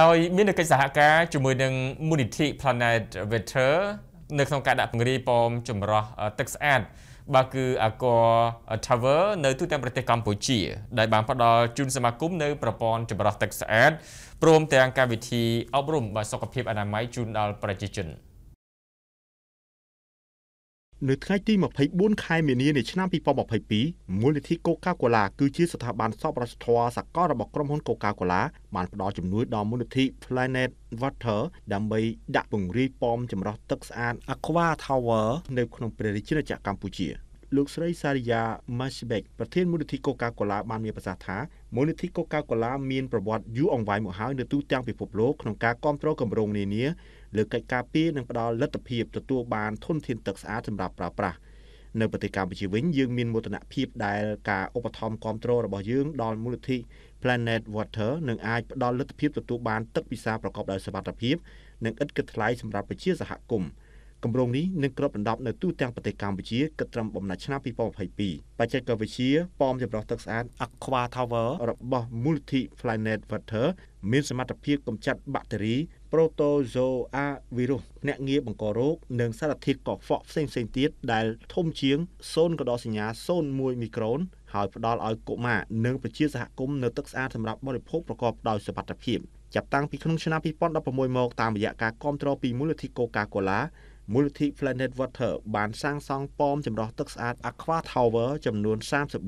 ដោយមាននៅកិច្ចសហការជាមួយនឹងមូនិធិ Planet Water នៅក្នុងការដាក់ពង្រាយប៉មចម្រោះទឹកស្អាតបាទគឺអាកោ Tower នៅទូទាំងប្រទេសកម្ពុជាដែលបានផ្ដល់ជូនសមាគមនៅប្រព័ន្ធចម្រោះទឹកស្អាតព្រមទាំងកម្មវិធីអប់រំបាទសុខភាពអនាម័យជូនដល់ប្រជាជន។នៅថ្ងៃទី24ខែមីនានៃឆ្នាំ2022មូលនិធិ Coca-Cola គឺជាស្ថាប័នសប្បុរសធម៌សកលរបស់ក្រុមហ៊ុន Coca-Cola បានផ្ដល់ជំនួយដល់មូលនិធិ Planet Water ដើម្បីដាក់ពង្រាយប៉មចម្រោះទឹកស្អាត Aqua Tower នៅក្នុងព្រះរាជាណាចក្រកម្ពុជា។លោកស្រីសារយ៉ាម៉ាស្បេកប្រធានមូលនិធិ Coca-Cola បានមានប្រសាសន៍ថាមូលនិធិ Coca-Cola មានប្រវត្តិយូរអង្វែងមកហើយនៅទូទាំងពិភពលោកក្នុងការគ្រប់គ្រងគម្រោងនានាលើកិច្ចការពារនិងផ្ដល់លទ្ធភាពទទួលបាន ធនធានទឹកស្អាតសម្រាប់ប្រើប្រាស់នៅប្រទេសកម្ពុជាវិញយើងមានមោទនភាព ដែលការឧបត្ថម្ភគ្រប់គ្រងរបស់យើងដល់មូលនិធិ Planet Water នឹងអាចផ្ដល់លទ្ធភាពទទួលបានទឹកពិសាប្រកបដោយសុវត្ថិភាពនិងឥតគិតថ្លៃសម្រាប់ប្រជាសហគមន៍គម្រោងនេះនឹងគ្របដណ្ដប់នៅទូទាំងប្រទេសកម្ពុជាគិតត្រឹមបំណាច់ឆ្នាំ2022បច្ចេកវិទ្យាប៉មចម្រោះទឹកស្អាត Aqua Tower របស់មូលនិធិ Planet Water មានសមត្ថភាពកម្ចាត់បាក់តេរី Protozoa virus ភ្នាក់ងារបង្ករោគនិងសារធាតុកខ្វក់ផ្សេងៗទៀតដែលធំជាង0កដោសញ្ញា01មីក្រូនហើយផ្ដល់ឲ្យកុមារនិងប្រជាសហគមន៍នៅទឹកស្អាតសម្រាប់បរិភោគប្រកបដោយសុវត្ថិភាពចាប់តាំងពីក្នុងឆ្នាំ2016មកតាមរយៈការគាំទ្រពីមូលនិធិ Coca-Cola មូលនិធិ Planet Water បាន សាងសង់ប៉មចម្រោះទឹកស្អាត Aqua Tower ចំនួន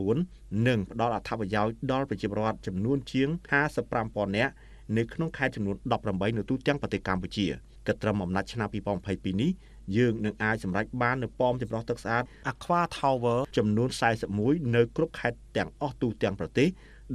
34និងផ្ដល់អត្ថប្រយោជន៍ដល់ប្រជាពលរដ្ឋចំនួនជាង55,000នាក់នៅក្នុងខេត្តចំនួន18នៅទូទាំងប្រទេសកម្ពុជាកិត្តិកម្មអំណាចឆ្នាំ2022នេះយើងនឹងអាចសម្រេចបាននៅប៉មចម្រោះទឹកស្អាត Aqua Tower ចំនួន41នៅគ្រប់ខេត្តទាំងអស់ទូទាំងប្រទេស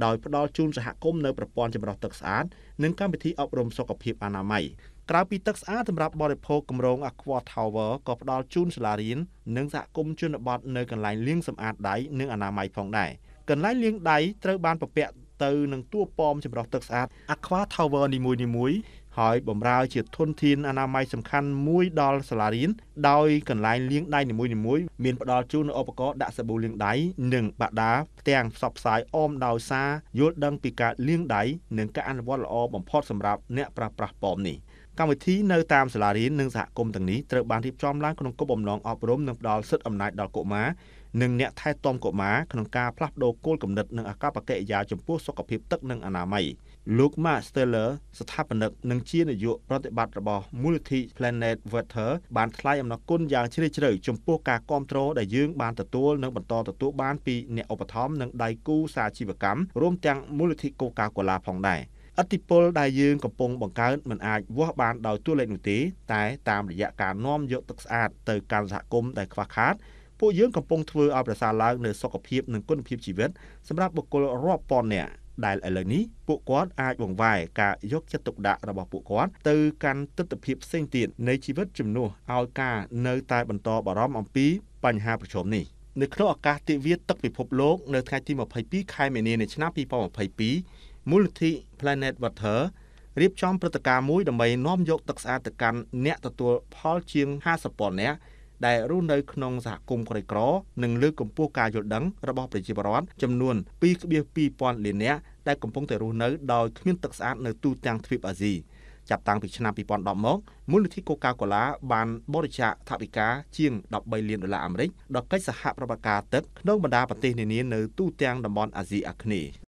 ដោយផ្ដល់ជូនសហគមន៍នៅប្រព័ន្ធចម្រោះទឹកស្អាតនិងកម្មវិធីអប់រំសុខភាពអនាម័យក្រៅពីទឹកស្អាតសម្រាប់បរិភោគគម្រោង Aqua Tower ក៏ផ្ដល់ជូនសាលារៀននិងសហគមន៍ជនបទនៅកន្លែងលាងសម្អាតដៃនិងអនាម័យផងដែរកន្លែងលាងដៃត្រូវបានពពាក់ទៅនឹងតួប៉មចម្រោះទឹកស្អាត Aqua Tower នីមួយៗហើយបម្រើជាធនធានអនាម័យសំខាន់មួយដល់សាលារៀនដោយកន្លែងលាងដៃនីមួយៗមានផ្ដល់ជូននូវឧបករណ៍ដាក់សាប៊ូលាងដៃនិងបាដាផ្ទាំងផ្សព្វផ្សាយអមដោយសារយល់ដឹងពីការលាងដៃនិងការអនុវត្តល្អបំផុតសម្រាប់អ្នកប្រើប្រាស់ប៉មនេះ។កម្មវិធីនៅតាមសាលារៀននិងសហគមន៍ទាំងនេះត្រូវបានរៀបចំឡើងក្នុងគោលបំណងអប់រំនិងផ្ដល់សិទ្ធិអំណាចដល់កុមារនិងអ្នកថែទាំកុមារក្នុងការផ្លាស់ប្តូរគោលគំនិត និងអាកប្បកិរិយាចំពោះសុខភាពទឹកនិងអនាម័យលោក Mark Steller ស្ថាបនិកនិងជានាយកប្រតិបត្តិរបស់មូលនិធិ Planet Water បានថ្លែងអំណរគុណយ៉ាងជ្រាលជ្រៅចំពោះការគ្រប់គ្រងដែលយើង បានទទួលនិងបន្តទទួលបានពីអ្នកឧបត្ថម្ភនិងដៃគូសាជីវកម្មរួមទាំងមូលនិធិ Coca-Cola ផងដែរ។អតិពលដែលយើងកំពុងបង្កើតមិនអាចវាស់បានដោយតួលេខនោះទេតែតាមរយៈការនាំយកទឹកស្អាតទៅកាន់សហគមន៍ដែលខ្វះខាតពួកយើងកំពុងធ្វើឲ្យប្រសើរឡើងនូវសុខភាពនិងគុណភាពជីវិតសម្រាប់បុគ្គលរាប់ពាន់នាក់ដែលឥឡូវនេះពួកគាត់អាចបង្វែរការយកចិត្តទុកដាក់របស់ពួកគាត់ទៅកាន់ទស្សនវិជ្ជាផ្សេងទៀតនៃជីវិតជំនួសឲ្យការនៅតែបន្តបារម្ភអំពីបញ្ហាប្រឈមនេះនៅក្នុងឱកាសទិវាទឹកពិភពលោកនៅថ្ងៃទី22ខែមីនានៃឆ្នាំ2022មូលនិធិ Planet Water រៀបចំព្រឹត្តិការណ៍មួយដើម្បីនាំយកទឹកស្អាតទៅកាន់អ្នកទទួលផលជាង50,000នាក់ដែលរស់នៅក្នុងសហគមន៍ក្រីក្រ និងលើកកម្ពស់ការយល់ដឹងរបស់ប្រជាពលរដ្ឋចំនួន2.2លាននាក់ដែលកំពុងតែរស់នៅដោយគ្មានទឹកស្អាតនៅទូទាំងទ្វីបអាស៊ីចាប់តាំងពីឆ្នាំ2010មកមូលនិធិ Coca-Cola បានបរិច្ចាគថវិកាជាង13លានដុល្លារអាមេរិកដល់កិច្ចសហប្រតិបត្តិការទឹកក្នុងបណ្ដាប្រទេសនានានៅទូទាំងតំបន់អាស៊ីអាគ្នេយ៍